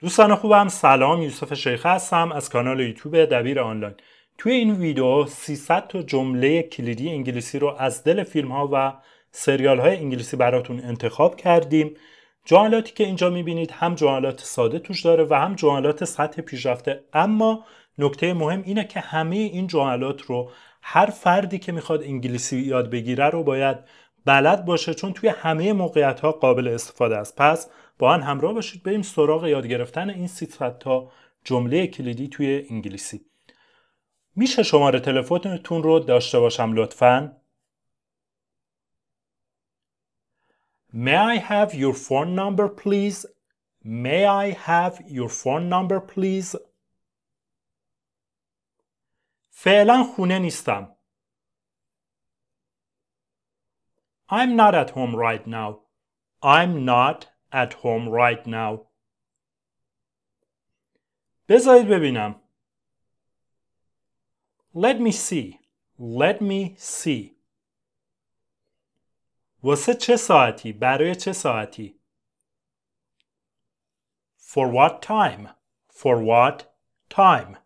دوستان خوبم سلام یوسف شیخ هستم از کانال یوتیوب دبیر آنلاین توی این ویدیو 300 تا جمله کلیدی انگلیسی رو از دل فیلم ها و سریال های انگلیسی براتون انتخاب کردیم جملاتی که اینجا میبینید هم جملات ساده توش داره و هم جملات سطح پیشرفته اما نکته مهم اینه که همه این جملات رو هر فردی که میخواد انگلیسی یاد بگیره رو باید بلد باشه چون توی همه موقعیت ها قابل استفاده است پس با هم همراه باشید بریم سراغ یاد گرفتن این 300 تا جمله کلیدی توی انگلیسی میشه شماره تلفنتون رو داشته باشم لطفا May I have your phone number please? May I have your phone number please? فعلا خونه نیستم. I'm not at home right now. I'm not at home right now. بذارید ببینم. Let me see. Let me see. واسه چه ساعتی؟ برای چه ساعتی؟ For what time? For what time?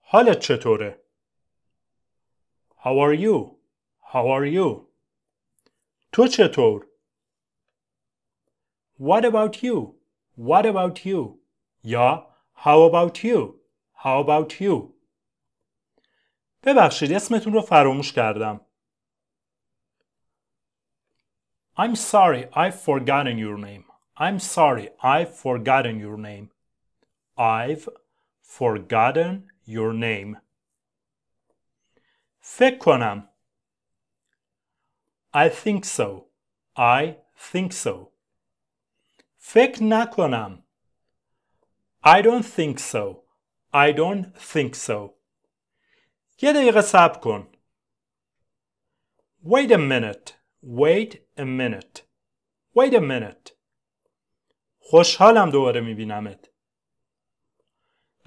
حالت چطوره؟ How are you? How are you? تو چطور؟ what about you? What about you? یا How about you? How about you? ببخشید اسمتون رو فراموش کردم. I'm sorry, I've forgotten your name. I'm sorry, I've forgotten your name. I've forgotten your name. فکر کنم. I think so. I think so. فکر نکنم. I don't think so. I don't think so. یه دقیقه صبر کن. Wait a minute. Wait a minute. Wait a minute. خوشحالم دوباره میبینمت.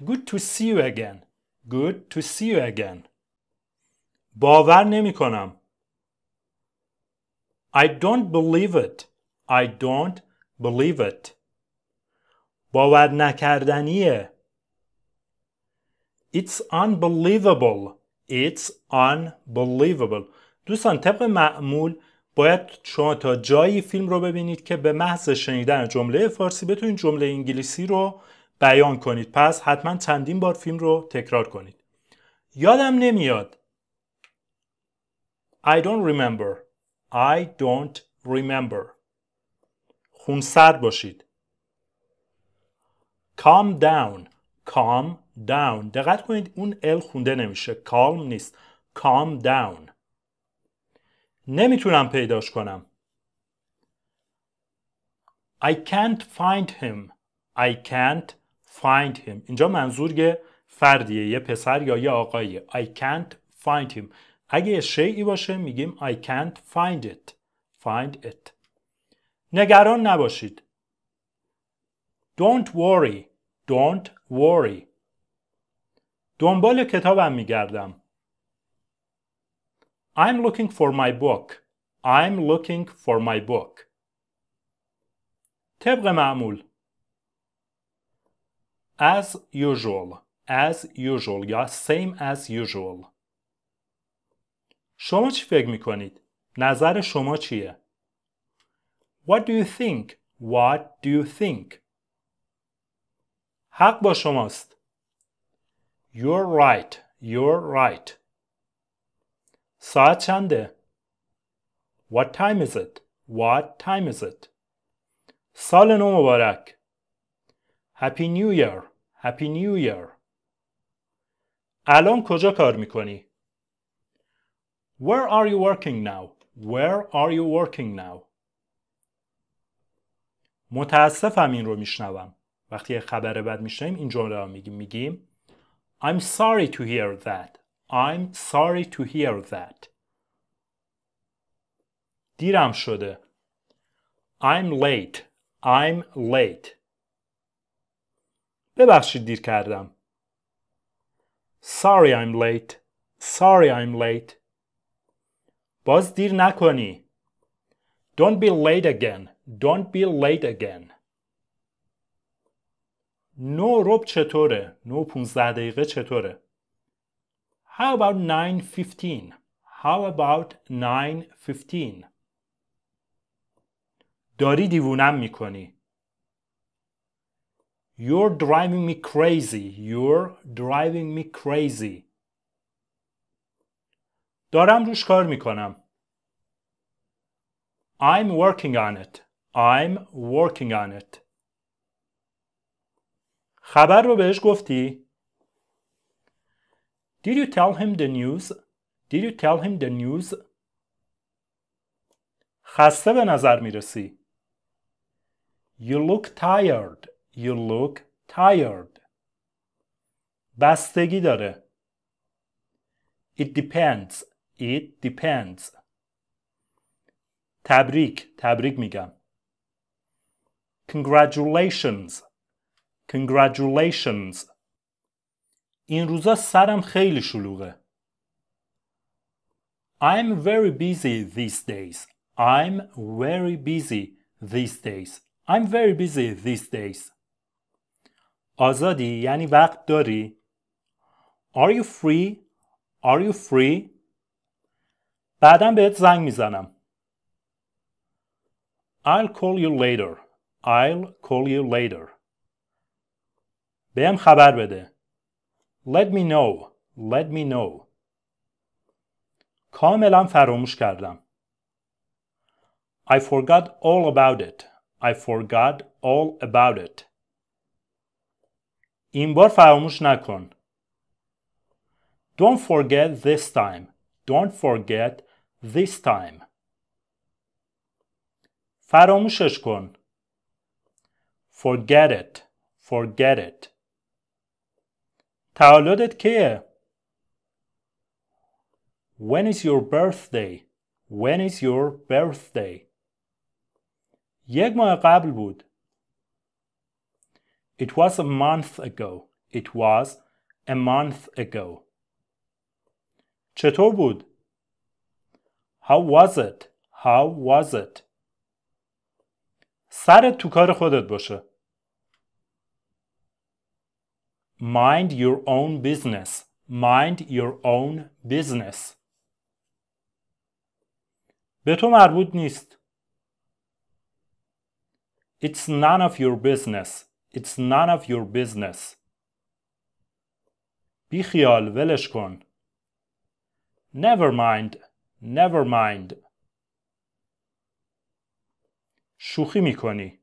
Good to see you again. Good to see you again. باور نمی کنم. I don't believe it. I don't Believe it. باور نکردنیه. It's unbelievable. It's unbelievable. دوستان طبق معمول باید شما تا جایی فیلم رو ببینید که به محض شنیدن جمله فارسی بتونید جمله انگلیسی رو بیان کنید. پس حتما چندین بار فیلم رو تکرار کنید. یادم نمیاد. I don't remember. I don't remember. سرد باشید. calm down calm down دقت کنید اون ال خونده نمیشه calm نیست calm down نمیتونم پیداش کنم I can't find him I can't find him اینجا منظور یه فردیه یه پسر یا یه آقاییه I can't find him اگه شیعی باشه میگیم I can't find it find it نگران نباشید. Don't worry. Don't worry. دنبال کتابم میگردم. I'm looking for my book. I'm looking for my book. طبق معمول. As usual. As usual یا same as usual. شما چی فکر میکنید؟ نظر شما چیه؟ What do you think? What do you think? حق با شماست. You're right. You're right. ساعت چنده؟ What time is it? What time is it? سال نو مبارک. Happy New Year. Happy New Year. الان کجا کار میکنی؟ Where are you working now? Where are you working now? متاسفم این رو میشنوم وقتی خبر بد میشنویم این جمله رو میگیم میگیم I'm sorry to hear that I'm sorry to hear that دیرم شده I'm late I'm late ببخشید دیر کردم Sorry I'm late Sorry I'm late باز دیر نکنی Don't be late again Don't be late again. نو رب چطوره؟ نو 15 دقیقه چطوره؟ How about 9.15? How about 9.15? داری دیوونم میکنی. You're driving me crazy. You're driving me crazy. دارم روش کار میکنم. I'm working on it. I'm working on it. خبر رو بهش گفتی؟ Did you tell him the news? Did you tell him the news? خسته به نظر میرسی. You look tired. You look tired. بستگی داره. It depends. It depends. تبریک. تبریک میگم. Congratulations. Congratulations. این روزا سرم خیلی شلوغه. I'm very busy these days. I'm very busy these days. I'm very busy these days. آزادی یعنی وقت داری؟ Are you free? Are you free? بعدم بهت زنگ میزنم. I'll call you later. I'll call you later. بهم خبر بده. Let me know. Let me know. کاملا فراموش کردم. I forgot all about it. I forgot all about it. این بار فراموش نکن. Don't forget this time. Don't forget this time. فراموشش کن. forget it forget it تولدت کیه When is your birthday When is your birthday یک ماه قبل بود It was a month ago It was a month ago چطور بود How was it How was it سرت تو کار خودت باشه Mind your own business. Mind your own business. به تو مربوط نیست. It's none of your business. It's none of your business. بیخیال ولش کن. Never mind. Never mind. شوخی میکنی.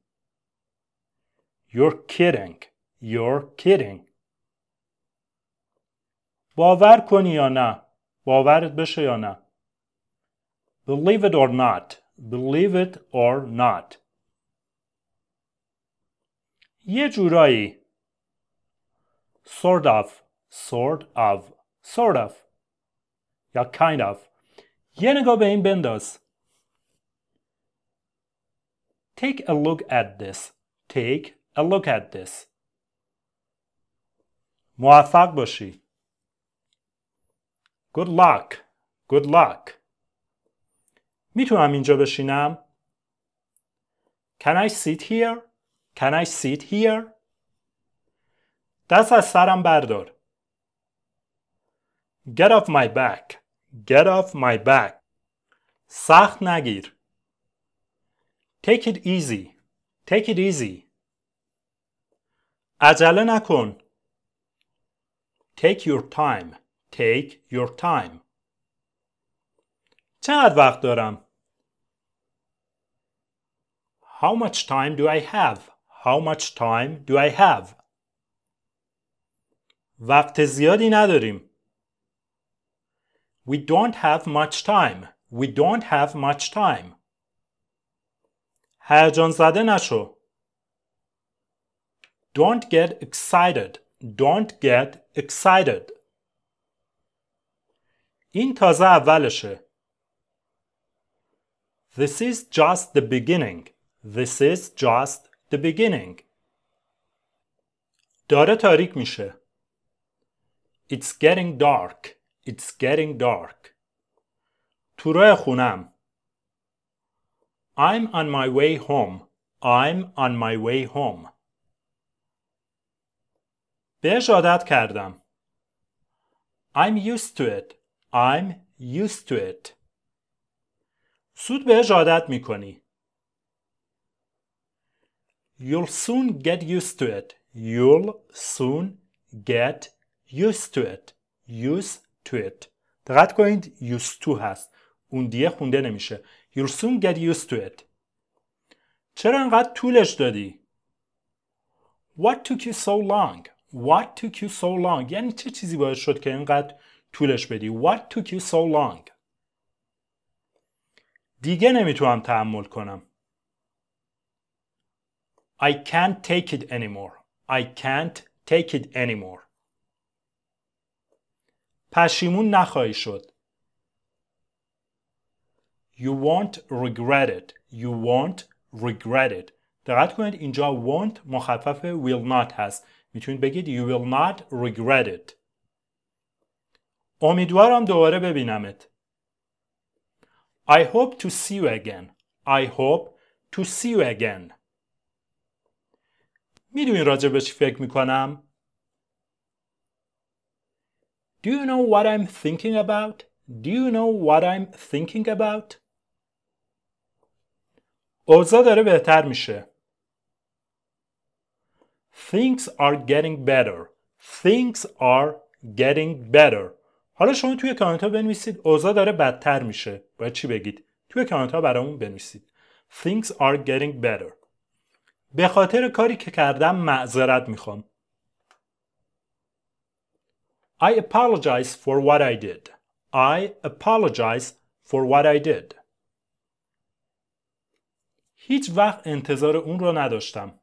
You're kidding. You're kidding. باور کنی یا نه باورت بشه یا نه believe it or not believe it or not یه جورایی sort of sort of sort of یا kind of یه نگاه به این بنداز take a look at this take a look at this موفق باشی Good luck. Good luck. میتونم اینجا بشینم؟ Can I sit here? Can I sit here? دست از سرم بردار. Get off my back. Get off my back. سخت نگیر. Take it easy. Take it easy. عجله نکن. Take your time. Take your time. چقدر وقت دارم؟ How much time do I have? How much time do I have? وقت زیادی نداریم. We don't have much time. We don't have much time. هیجان زده نشو. Don't get excited. Don't get excited. این تازه اولشه. This is just the beginning. This is just the beginning. داره تاریک میشه. It's getting dark. It's getting dark. تو راه خونم. I'm on my way home. I'm on my way home. بهش عادت کردم. I'm used to it. I'm used to it. سود بهش عادت میکنی. You'll soon get used to it. You'll soon get used to it. Used to it. دقت کنید used to هست. اون دیگه خونده نمیشه. You'll soon get used to it. چرا انقدر طولش دادی؟ What took you so long? What took you so long? یعنی چه چیزی باعث شد که اینقدر طولش بدی What took you so long دیگه نمیتونم تحمل کنم I can't take it anymore I can't take it anymore پشیمون نخواهی شد You won't regret it You won't regret it دقت کنید اینجا won't مخفف will not هست میتونید بگید you will not regret it امیدوارم دوباره ببینمت. I hope to see you again. I hope to see you again. میدونی راجع به چی فکر میکنم؟ Do you know what I'm thinking about? Do you know what I'm thinking about? اوضاع داره بهتر میشه. Things are getting better. Things are getting better. حالا شما توی کامنت ها بنویسید اوضاع داره بدتر میشه باید چی بگید توی کامنت ها برامون بنویسید things are getting better به خاطر کاری که کردم معذرت میخوام I apologize for what I did I apologize for what I did هیچ وقت انتظار اون رو نداشتم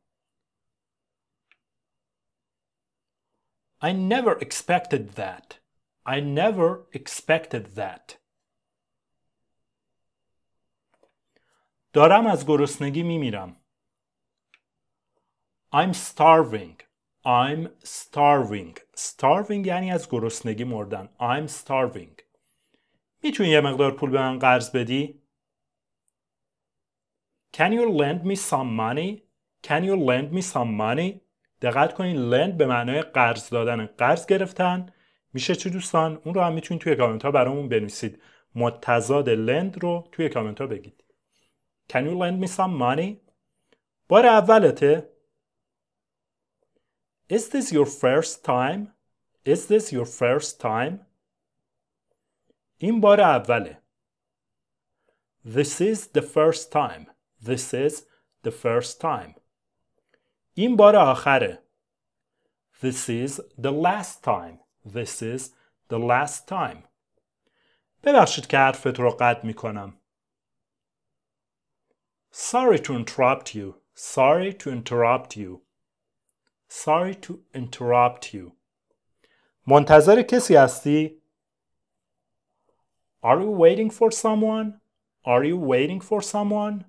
I never expected that I never expected that. دارم از گرسنگی میمیرم. I'm starving. I'm starving. Starving یعنی از گرسنگی مردن. I'm starving. میتونی یه مقدار پول به من قرض بدی؟ Can you lend me some money? Can you lend me some money? دقت کنید lend به معنای قرض دادن قرض گرفتن میشه چی دوستان اون رو هم میتونید توی کامنت ها برامون بنویسید متضاد لند رو توی کامنت ها بگید Can you lend me some money? بار اولته Is this your first time? Is this your first time? این بار اوله This is the first time. This is the first time. این بار آخره. This is the last time. This is the last time. ببخشید که حرفت رو قطع میکنم. Sorry to interrupt you. Sorry to interrupt you. Sorry to interrupt you. منتظر کسی هستی؟ Are you waiting for someone? Are you waiting for someone?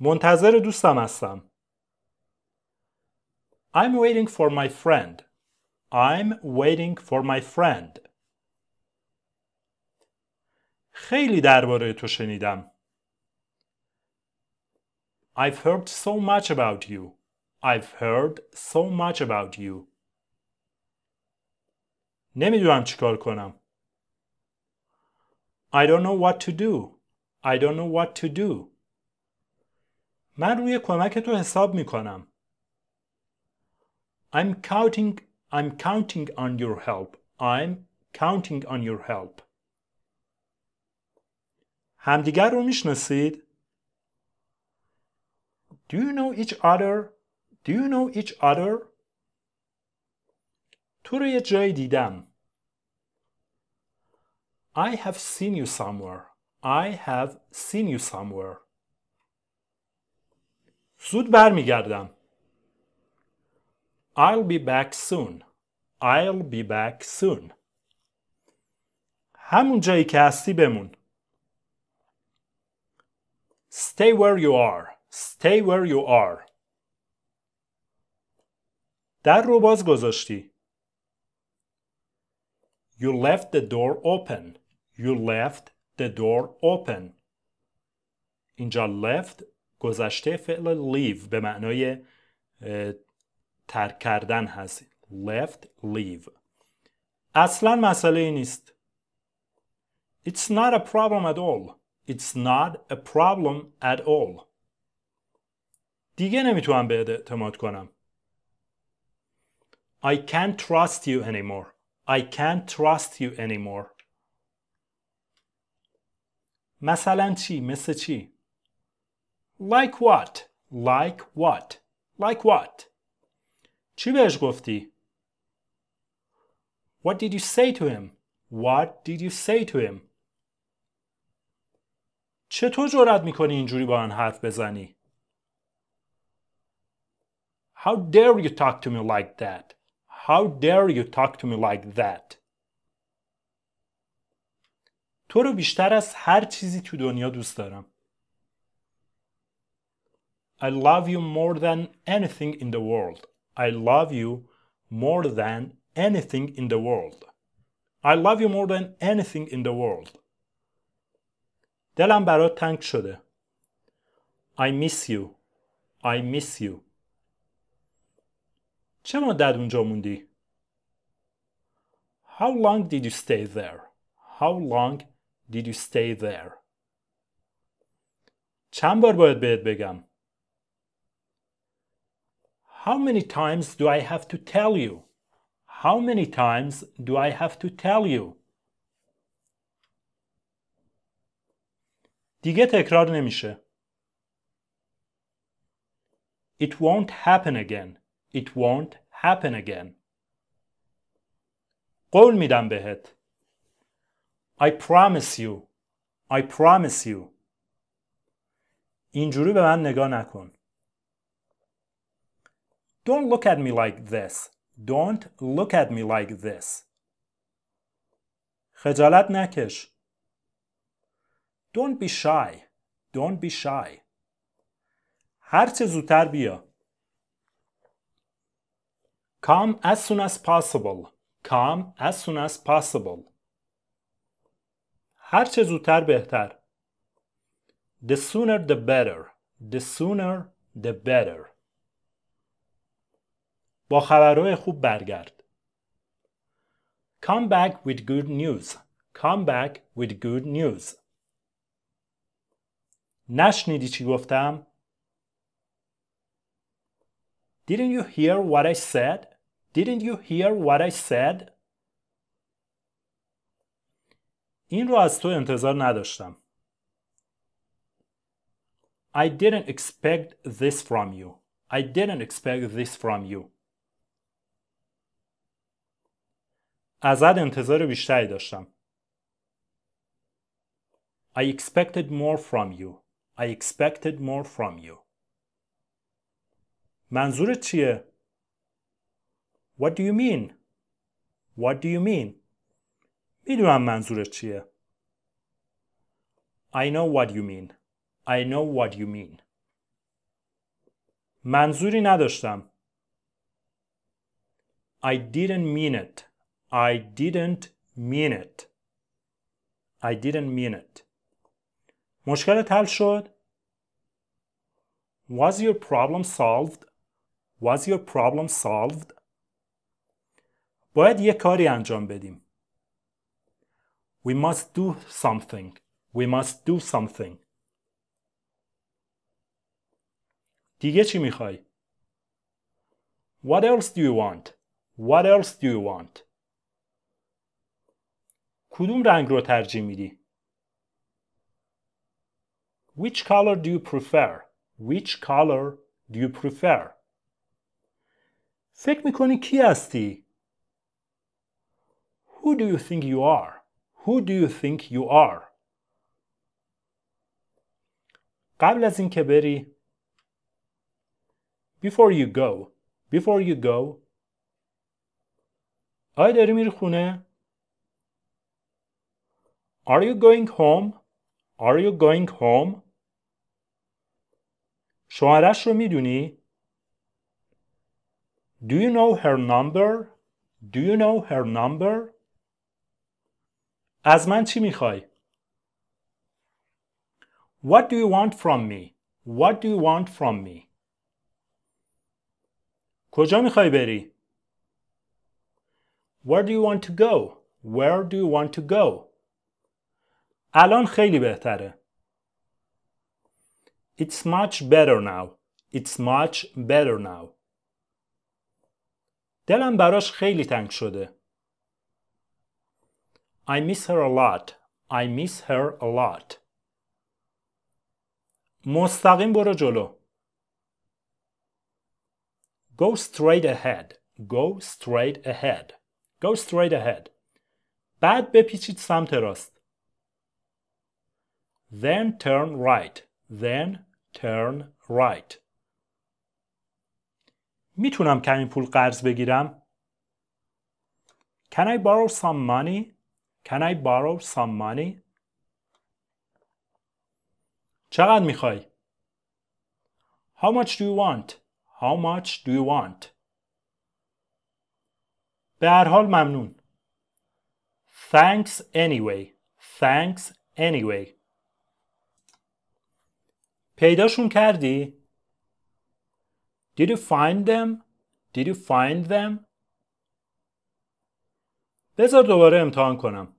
منتظر دوستم هستم. I'm waiting for my friend. I'm waiting for my friend. خیلی درباره تو شنیدم. I've heard so much about you. I've heard so much about you. نمیدونم چیکار کنم. I don't know what to do. I don't know what to do. من روی کمک تو حساب می کنم. I'm counting I'm counting on your help. I'm counting on your help. همدیگر رو میشناسید؟ Do you know each other? Do you know each other? تو رو یه جای دیدم. I have seen you somewhere. I have seen you somewhere. زود برمیگردم. I'll be back soon. I'll be back soon. همون جایی که هستی بمون. Stay where you are. Stay where you are. در رو باز گذاشتی. You left the door open. You left the door open. اینجا left گذشته فعل leave به معنای ترک کردن هست. left, leave. اصلا مسئله نیست. It's not a problem at all. It's not a problem at all. دیگه نمیتونم بهت اعتماد کنم. I can't trust you anymore. I can't trust you anymore. مثلا چی؟ مثل چی؟ Like what? Like what? Like what? چی بهش گفتی؟ what did you say to him? What did you say to him? چطور جرأت میکنی اینجوری با من حرف بزنی؟ How dare you talk to me like that? How dare you talk to me like that? تو رو بیشتر از هر چیزی تو دنیا دوست دارم. I love you more than anything in the world. I love you more than anything in the world. I love you more than anything in the world. دلم برات تنگ شده. I miss you. I miss you. چه مدت اونجا موندی؟ How long did you stay there? How long did you stay there? چند بار باید بهت بگم؟ How many times do I have to tell you? How many times do I have to tell you? دیگه تکرار نمیشه. It won't happen again. It won't happen again. قول میدم بهت. I promise you. I promise you. اینجوری به من نگاه نکن. Don't look at me like this. Don't look at me like this. خجالت نکش. Don't be shy. Don't be shy. هر چه زودتر بیا. Come as soon as possible. Come as soon as possible. هر چه زودتر بهتر. The sooner the better. The sooner the better. با خبرهای خوب برگرد. Come back with good news. Come back with good news. نشنیدی چی گفتم؟ Didn't you hear what I said? Didn't you hear what I said? این رو از تو انتظار نداشتم. I didn't expect this from you. I didn't expect this from you. ازت انتظار بیشتری داشتم. I expected more from you. I expected more from you. منظورت چیه؟ What do you mean? What do you mean? میدونم منظورت چیه. I know what you mean. I know what you mean. منظوری نداشتم. I didn't mean it. I didn't mean it. I didn't mean it. مشکلت حل شد؟ Was your problem solved? Was your problem solved? باید یه کاری انجام بدیم. We must do something. We must do something. دیگه چی میخوای؟ What else do you want? What else do you want? کدوم رنگ رو ترجیح میدی؟ Which color do you prefer? Which color do you prefer? فکر میکنی کی هستی؟ Who do you think you are? Who do you think you are? قبل از اینکه بری Before you go Before you go آیا داری میری خونه؟ Are you going home? Are you going home? شمارش رو میدونی؟ Do you know her number? Do you know her number? از من چی میخوای؟ What do you want from me? What do you want from me? کجا میخوای بری؟ Where do you want to go? Where do you want to go? الان خیلی بهتره. It's much better now. It's much better now. دلم براش خیلی تنگ شده. I miss her a lot. I miss her a lot. مستقیم برو جلو. Go straight ahead. Go straight ahead. Go straight ahead. بعد بپیچید سمت راست. then turn right, then turn right. میتونم کمی پول قرض بگیرم؟ Can I borrow some money? Can I borrow some money? چقدر میخوای؟ How much do you want? How much do you want? به هر حال ممنون. Thanks anyway. Thanks anyway. پیداشون کردی؟ Did you find them? Did you find them? بذار دوباره امتحان کنم.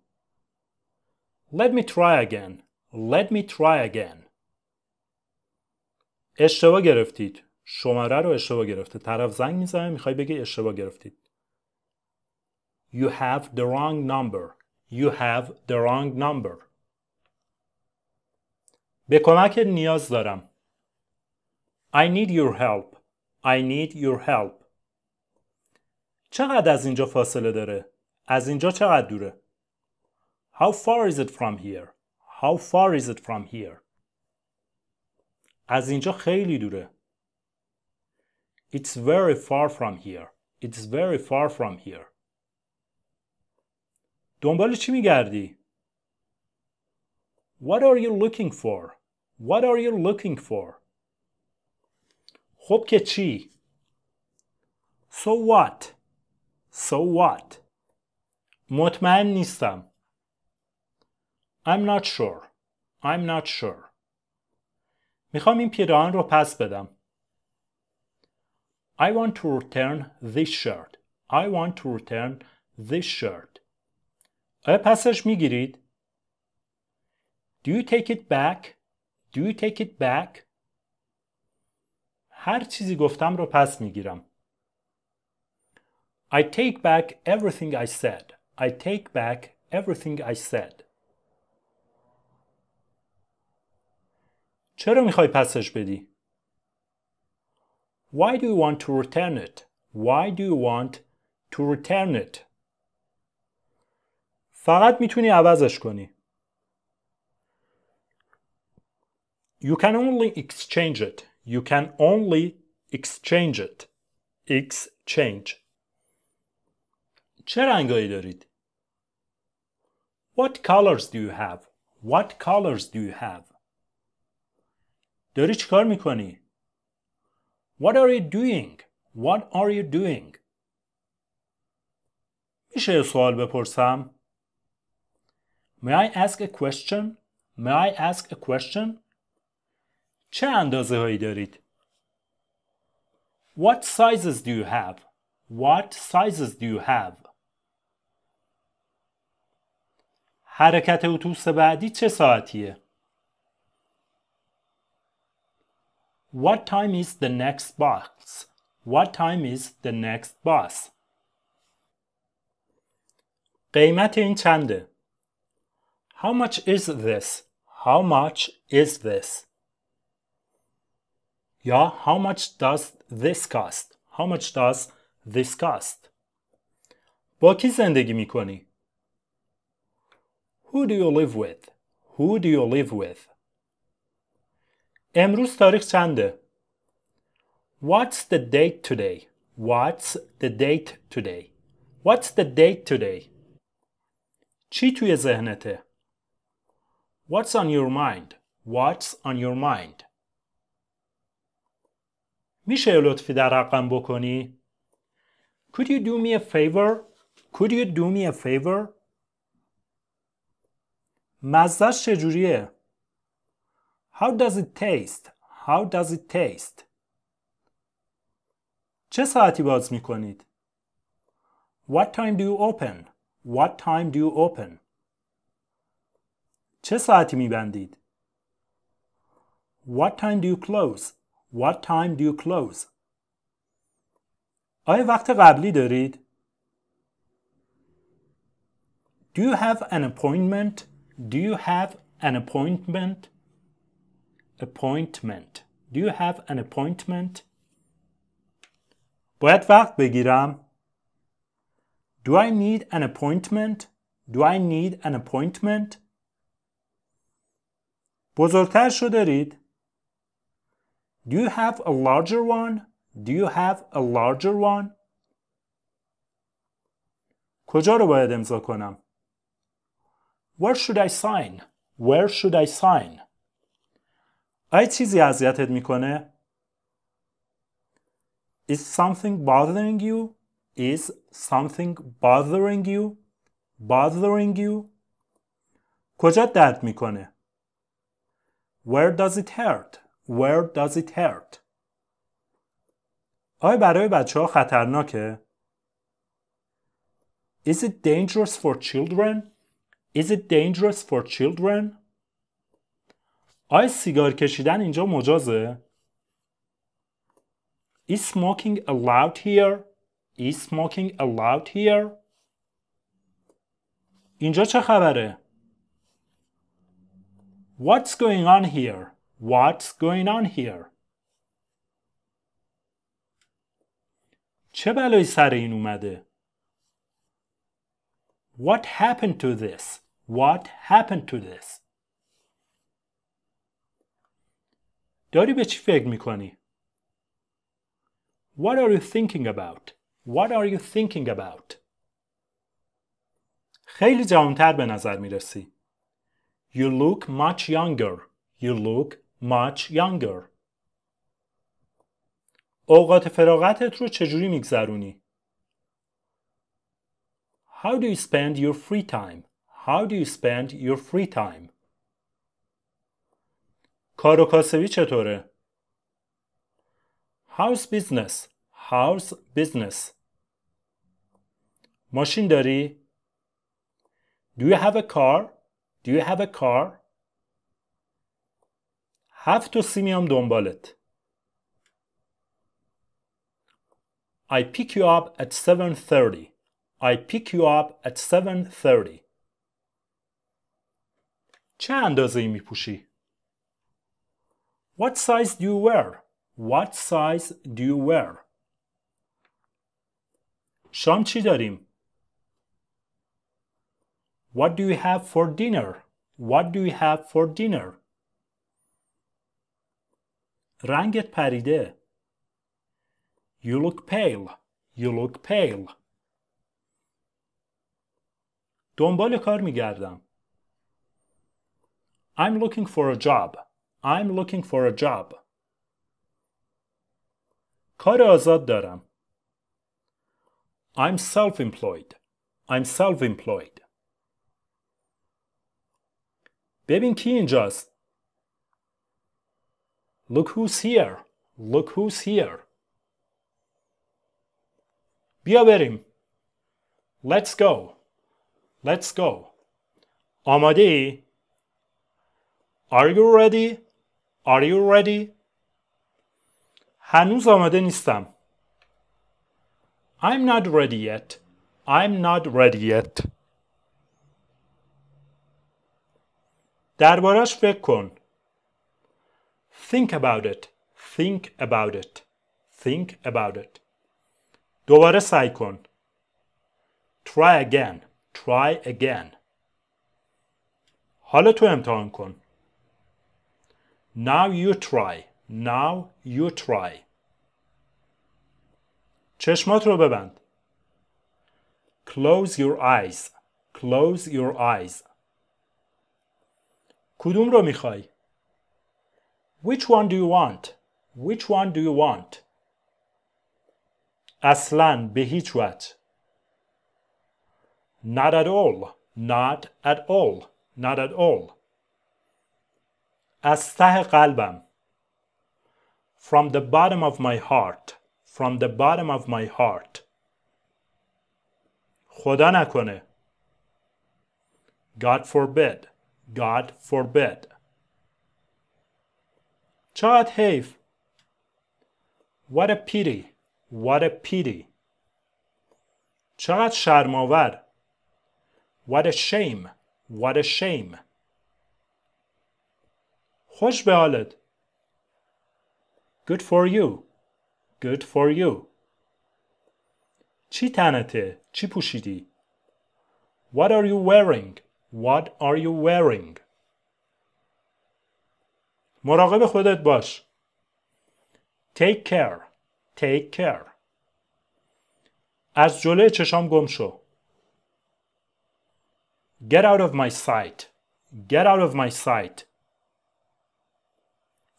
Let me try again. Let me try again. اشتباه گرفتید. شماره رو اشتباه گرفته. طرف زنگ میزنه میخوای بگی اشتباه گرفتید. You have the wrong number. You have the wrong number. به کمک نیاز دارم. I need your help. I need your help. چقدر از اینجا فاصله داره؟ از اینجا چقدر دوره؟ How far is it from here? How far is it from here? از اینجا خیلی دوره. It's very far from here. It's very far from here. دنبال چی میگردی؟ What are you looking for? What are you looking for? خب که چی؟ So what? So what? مطمئن نیستم. I'm not sure. I'm not sure. میخوام این پیراهن رو پس بدم. I want to return this shirt. I want to return this shirt. آیا پسش میگیرید؟ Do you take it back? Do you take it back? هر چیزی گفتم رو پس میگیرم. I take back everything I said. I take back everything I said. چرا میخوای پسش بدی؟ Why do you want to return it? Why do you want to return it? فقط میتونی عوضش کنی. you can only exchange it. You can only exchange it. Exchange. چه رنگایی دارید؟ What colors do you have? What colors do you have? داری چیکار میکنی؟ What are you doing? What are you doing? میشه سوال بپرسم؟ May I ask a question? May I ask a question? چه اندازه هایی دارید؟ What sizes do you have? What sizes do you have? حرکت اتوبوس بعدی چه ساعتیه؟ What time is the next bus? What time is the next bus? قیمت این چنده؟ How much is this? How much is this? Yeah, how much does this cost? How much does this cost? با کی زندگی میکنی؟ Who do you live with? Who do you live with? امروز تاریخ چنده؟ What's the date today? What's the date today? What's the date today? چی توی ذهنته؟ What's on your mind? What's on your mind? میشه لطفی در حقم بکنی؟ Could you do me a favor? Could you do me a favor? مزهش چجوریه؟ How does it taste? How does it taste? چه ساعتی باز میکنید؟ What time do you open? What time do you open? چه ساعتی میبندید؟ What time do you close? What time do you close? آیا وقت قبلی دارید؟ Do you have an appointment? Do you have an appointment? Appointment. Do you have an appointment? باید وقت بگیرم. Do I need an appointment? Do I need an appointment? بزرگتر شده دارید؟ do you have a larger one? Do you have a larger one? کجا رو باید امضا کنم؟ Where should I sign? Where should I sign? آیا چیزی اذیتت میکنه؟ Is something bothering you? Is something bothering you? Bothering you? کجا درد میکنه؟ Where does it hurt? Where does it hurt? آیا برای بچه ها خطرناکه؟ Is it dangerous for children? Is it dangerous for children? آیا سیگار کشیدن اینجا مجازه؟ Is smoking allowed here? Is smoking allowed here? اینجا چه خبره؟ What's going on here? What's going on here? چه بلایی سر این اومده؟ What happened to this? What happened to this? داری به چی فکر میکنی؟ What are you thinking about? What are you thinking about? خیلی جوانتر به نظر میرسی. You look much younger. You look much younger اوقات فراغتت رو چجوری میگذرونی؟ How do you spend your free time? How do you spend your free time? کار و کاسبی چطوره؟ How's business? How's business? ماشین داری؟ Do you have a car? Do you have a car? هفت و سی میام دنبالت I pick you up at 7.30 I pick you up at 7.30 چه اندازه ای می پوشی؟ What size do you wear? What size do you wear? شام چی داریم؟ What do you have for dinner? What do you have for dinner? رنگت پریده. You look pale. You look pale. دنبال کار میگردم. I'm looking for a job. I'm looking for a job. کار آزاد دارم. I'm self-employed. I'm self-employed. ببین کی اینجاست. Look who's here. Look who's here. Biaverim. Let's go. Let's go. Amadi. Are you ready? Are you ready? هنوز آماده نیستم. I'm not ready yet. I'm not ready yet. دربارش فکر کن. Think about it. Think about it. Think about it. دوباره سعی کن. Try again. Try again. حالا تو امتحان کن. Now you try. Now you try. چشمات رو ببند. Close your eyes. Close your eyes. کدوم رو میخوای؟ which one do you want? Which one do you want? Aslan behitrat. Not at all. Not at all. Not at all. As ته قلبم From the bottom of my heart. From the bottom of my heart. خدا نکنه God forbid. God forbid. Chad Have. What a pity. What a pity. چقدر شرمآور. What a shame. What a shame. خوش به حالت. Good for you. Good for you. چی تنته؟ چی پوشیدی؟ What are you wearing? What are you wearing? مراقب خودت باش take care take care از جلوی چشام گم شو get out of my sight get out of my sight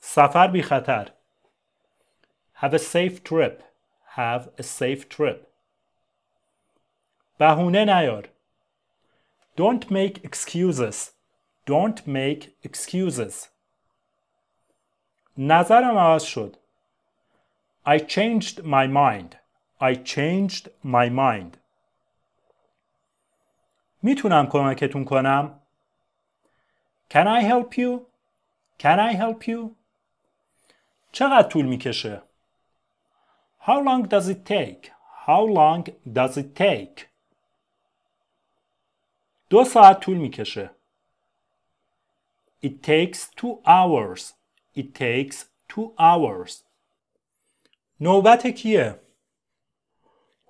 سفر بی خطر have a safe trip have a safe trip بهونه نیار don't make excuses don't make excuses نظرم عوض شد. I changed my mind. I changed my mind. میتونم کمکتون کنم؟ Can I help you? Can I help you? چقدر طول میکشه؟ How long does it take? How long does it take? دو ساعت طول میکشه. It takes two hours. It takes two hours. نوبت کیه؟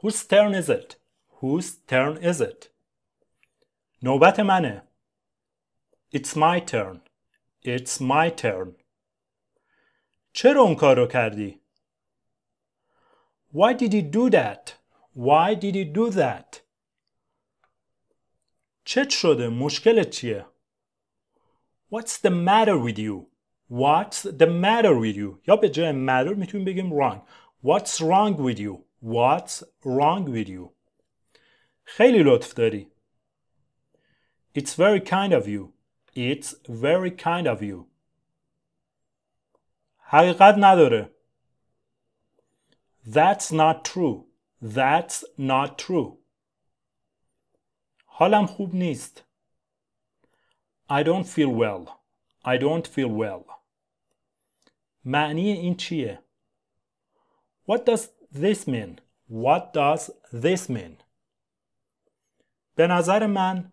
Whose turn is it? Whose turn is it? نوبت منه. It's my turn. It's my turn. چرا اون کارو کردی؟ Why did you do that? Why did you do that? چت شده؟ مشکلت چیه؟ What's the matter with you? What's the matter with you یا به جای matter میتونیم بگیم wrong What's wrong with you What's wrong with you خیلی لطف داری It's very kind of you It's very kind of you حقیقت نداره That's not true That's not true حالم خوب نیست I don't feel well I don't feel well معنی این چیه؟ What does this mean? What does this mean? به نظر من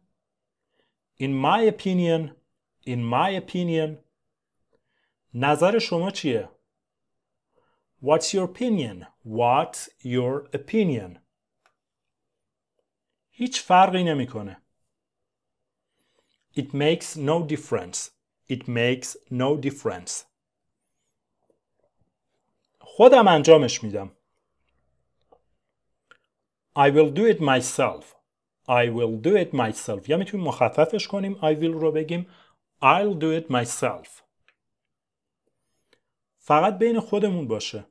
In my opinion In my opinion نظر شما چیه؟ What's your opinion? What's your opinion? هیچ فرقی نمیکنه. It makes no difference. It makes no difference. خودم انجامش میدم. I will do it myself. I will do it myself. یا میتونیم مخففش کنیم I will رو بگیم I'll do it myself. فقط بین خودمون باشه.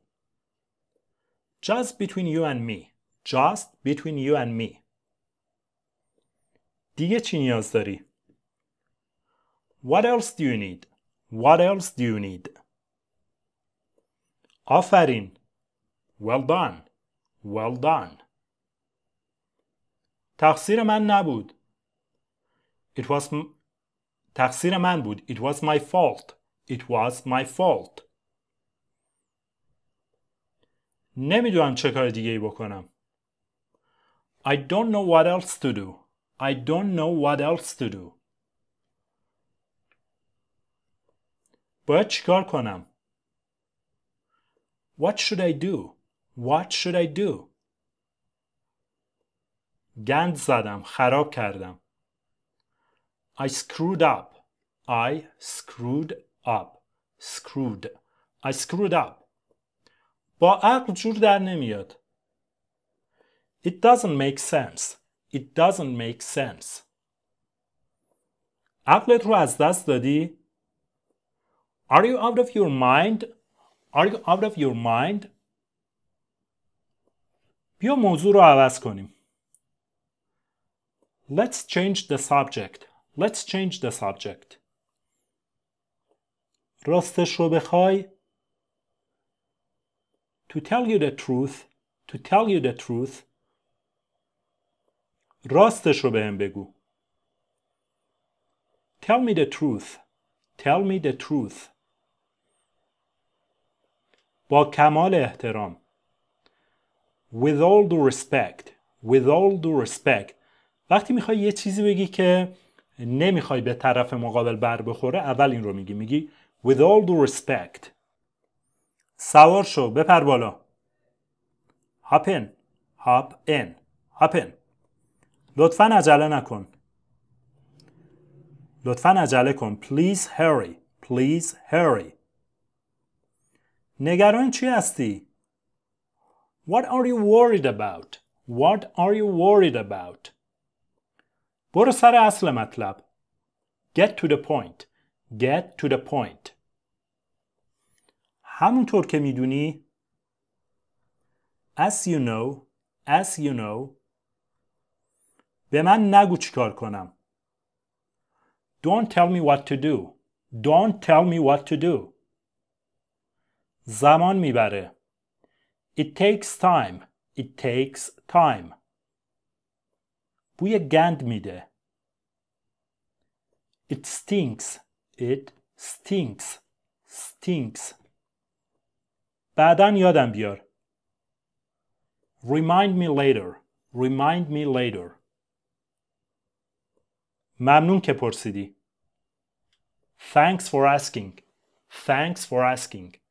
Just between you and me. Just between you and me. دیگه چی نیاز داری؟ What else do you need? What else do you need? آفرین Well done Well done تقصیر من نبود It was m... تقصیر من بود It was my fault It was my fault نمیدونم چه کار دیگه ای بکنم I don't know what else to do I don't know what else to do باید چیکار کنم What should I do? What should I do? گند زدم خراب کردم I screwed up I screwed up screwed I screwed up با عقل جور در نمیاد It doesn't make sense It doesn't make sense عقلت رو از دست دادی Are you out of your mind Are you out of your mind? بیا موضوع رو عوض کنیم. Let's change the subject. Let's change the subject. راستش رو بخوای To tell you the truth To tell you the truth راستش رو بهم بگو Tell me the truth Tell me the truth با کمال احترام with all due respect with all due respect وقتی میخوای یه چیزی بگی که نمیخوای به طرف مقابل بر بخوره اول این رو میگی میگی with all due respect سوار شو بپر بالا hop in hop in hop in لطفا عجله نکن لطفا عجله کن please hurry please hurry نگران چی هستی؟ What are you worried about? What are you worried about? برو سر اصل مطلب. Get to the point. Get to the point. همونطور که میدونی As you know As you know به من نگو چیکار کنم Don't tell me what to do Don't tell me what to do زمان میبره. It takes time. It takes time. بوی گند میده. It stinks. It stinks. Stinks. بعدا یادم بیار. Remind me later. Remind me later. ممنون که پرسیدی. Thanks for asking. Thanks for asking.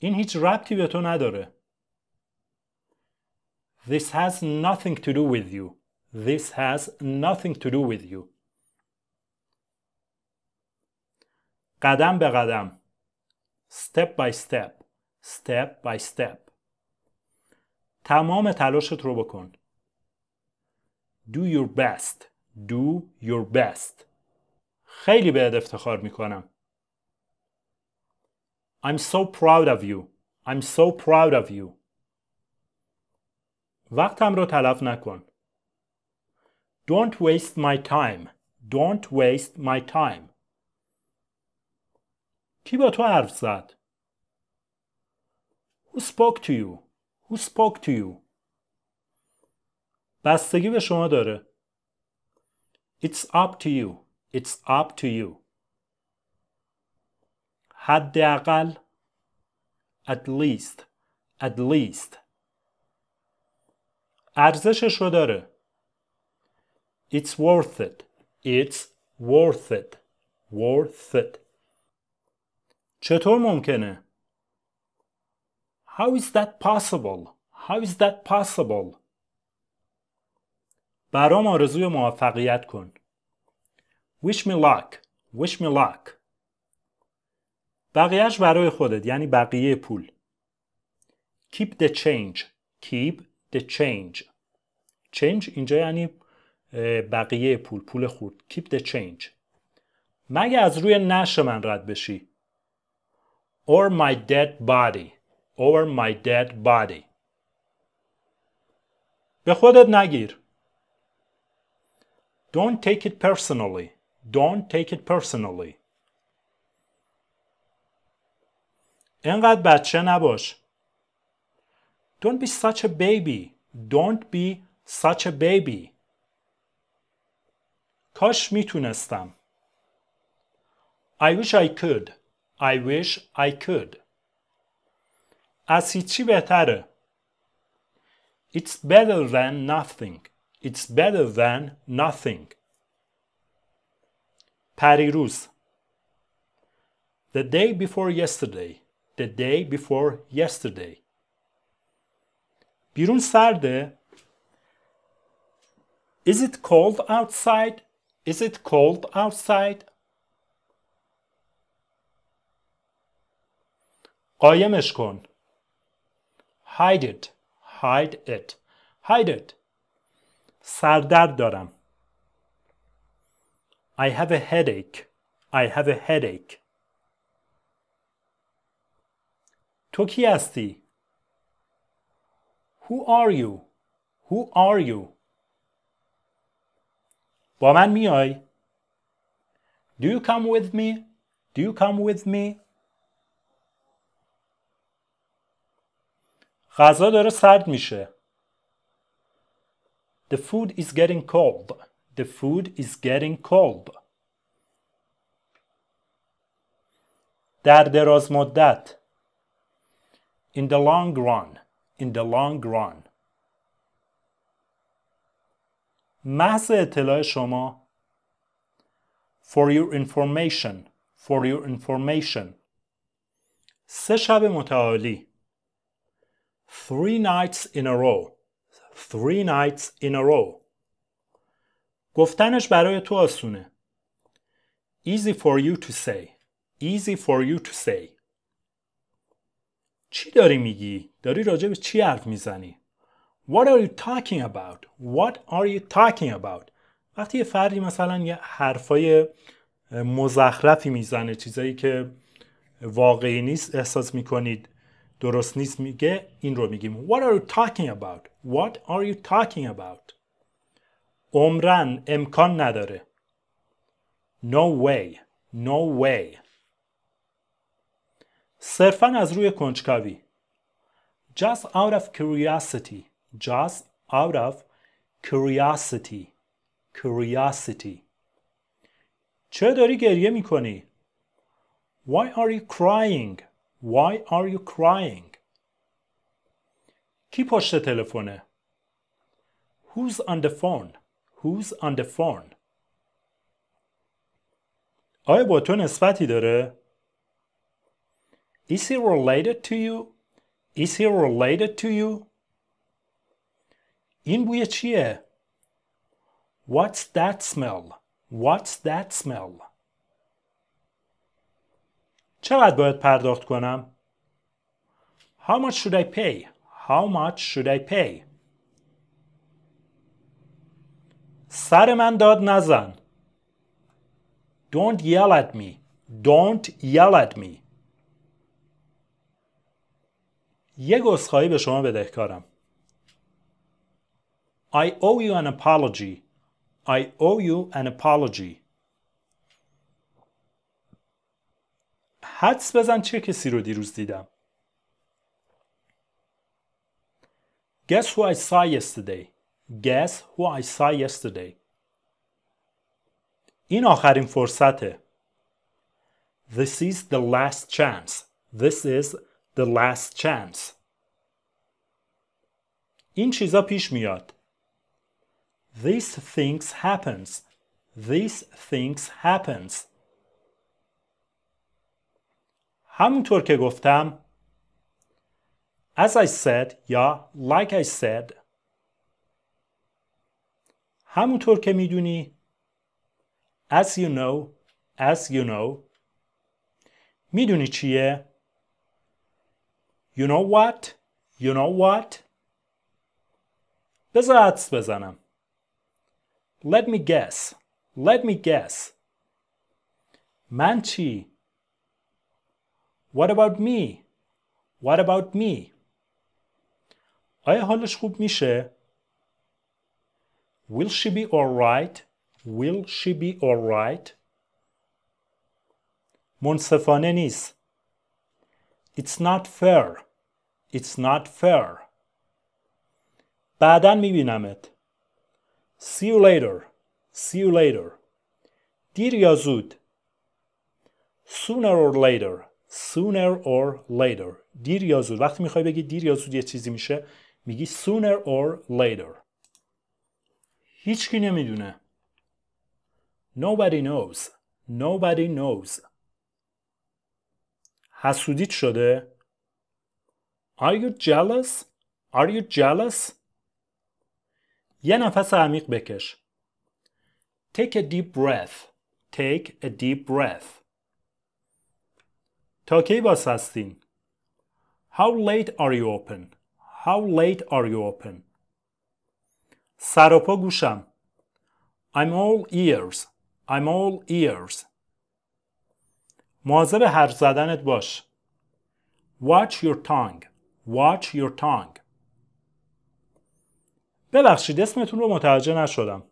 این هیچ ربطی به تو نداره This has nothing to do with you This has nothing to do with you قدم به قدم step by step step by step تمام تلاشت رو بکن do your best do your best خیلی بهت افتخار میکنم I'm so proud of you. I'm so proud of you. وقتم رو تلف نکن. Don't waste my time. Don't waste my time. کی با تو حرف زد؟ Who spoke to you? Who spoke to you? بستگی به شما داره. It's up to you. It's up to you. حداقل at least at least ارزشش رو داره it's worth it it's worth it worth it چطور ممکنه how is that possible how is that possible برام آرزوی موفقیت کن wish me luck wish me luck بقیهش برای خودت یعنی بقیه پول keep the change keep the change change اینجا یعنی بقیه پول پول خود keep the change مگه از روی نش من رد بشی or my dead body or my dead body به خودت نگیر don't take it personally don't take it personally انقدر بچه نباش. Don't be such a baby. Don't be such a baby. کاش میتونستم. I wish I could. I wish I could. از هیچی بهتره. It's better than nothing. It's better than nothing. پریروز The day before yesterday the day before yesterday. Birun gün Is it cold outside? Is it cold outside? قایمش کن. Hide it. Hide it. Hide it. سردرد دارم. I have a headache. I have a headache. تو کی هستی؟ Who are you? Who are you? با من میای؟ Do you come with me? Do you come with me? غذا داره سرد میشه. The food is getting cold. The food is getting cold. در دراز مدت in the long run, in the long run. محض اطلاع شما for your information for your information سه شب متعالی three nights in a row three nights in a row گفتنش برای تو آسونه easy for you to say easy for you to say چی داری میگی؟ داری راجع به چی حرف میزنی؟ What are you talking about? What are you talking about? وقتی یه فردی مثلا یه حرفای مزخرفی میزنه چیزایی که واقعی نیست احساس میکنید درست نیست میگه این رو میگیم What are you talking about? What are you talking about? عمرن امکان نداره No way No way صرفا از روی کنجکاوی just out of curiosity just out of curiosity curiosity چه داری گریه میکنی؟ Why are you crying? Why are you crying? کی پشت تلفنه؟ Who's on the phone? Who's on the phone? آیا با تو نسبتی داره؟ Is he related to you? Is he related to you? In which year? What's that smell? What's that smell? چقدر باید پرداخت کنم؟ How much should I pay? How much should I pay? سر من داد نزن. Don't yell at me. Don't yell at me. یه گسخایی به شما بدهکارم. I owe you an apology. I owe you an apology. حدس بزن چه کسی رو دیروز دیدم. Guess who I saw yesterday. Guess who I saw yesterday. این آخرین فرصته. This is the last chance. This is The Last Chance این چیزا پیش میاد These things happens These things happens همونطور که گفتم As I said یا Like I said همونطور که میدونی As you know As you know میدونی چیه you know what? You know what? بذار بزنم. Let me guess. Let me guess. من چی؟ What about me? What about me? آیا حالش خوب میشه؟ Will she be alright? Will she be alright? منصفانه نیست. It's not fair. It's not fair. بعدا میبینمت. See you later. See you later. دیر یا زود. Sooner or later. Sooner or later. دیر یا زود. وقتی میخوای بگی دیر یا زود یه چیزی میشه میگی sooner or later. هیچکی نمیدونه. Nobody knows. Nobody knows. حسودیت شده؟ Are you jealous? Are you jealous? یه نفس عمیق بکش. Take a deep breath. Take a deep breath. تا کی باز هستین؟ How late are you open? How late are you open? سراپا گوشم. I'm all ears. I'm all ears. مواظب حرف زدنت باش. Watch your tongue. Watch your tongue. ببخشید اسمتون رو متوجه نشدم.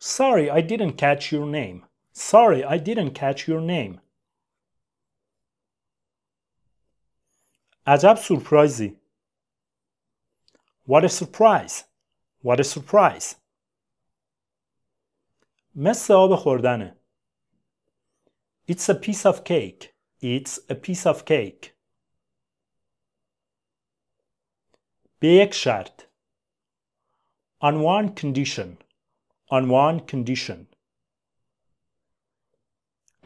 Sorry, I didn't catch your name. Sorry, I didn't catch your name. عجب سورپرایزی. What a surprise. What a surprise. مثل آب خوردنه. It's a piece of cake. It's a piece of cake. به یک شرط on one condition on one condition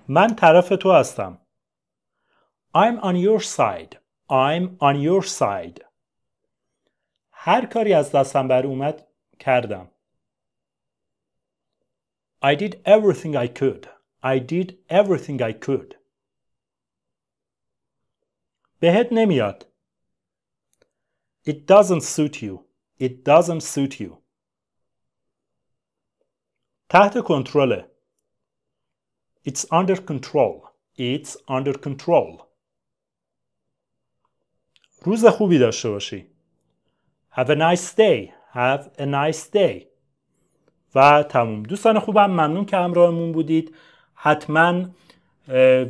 من طرف تو هستم I'm on your side I'm on your side هر کاری از دستم بر اومد کردم I did everything I could I did everything I could بهت نمیاد It doesn't suit you. It doesn't suit you. تحت کنترله. It's under control. It's under control. روز خوبی داشته باشی. Have a nice day. Have a nice day. و تموم. دوستان خوبم ممنون که همراهمون بودید. حتماً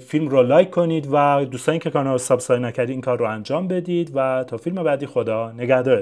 فیلم رو لایک کنید و دوستانی که کانال رو سابسکرایب نکردید این کار رو انجام بدید و تا فیلم بعدی خدا نگهدار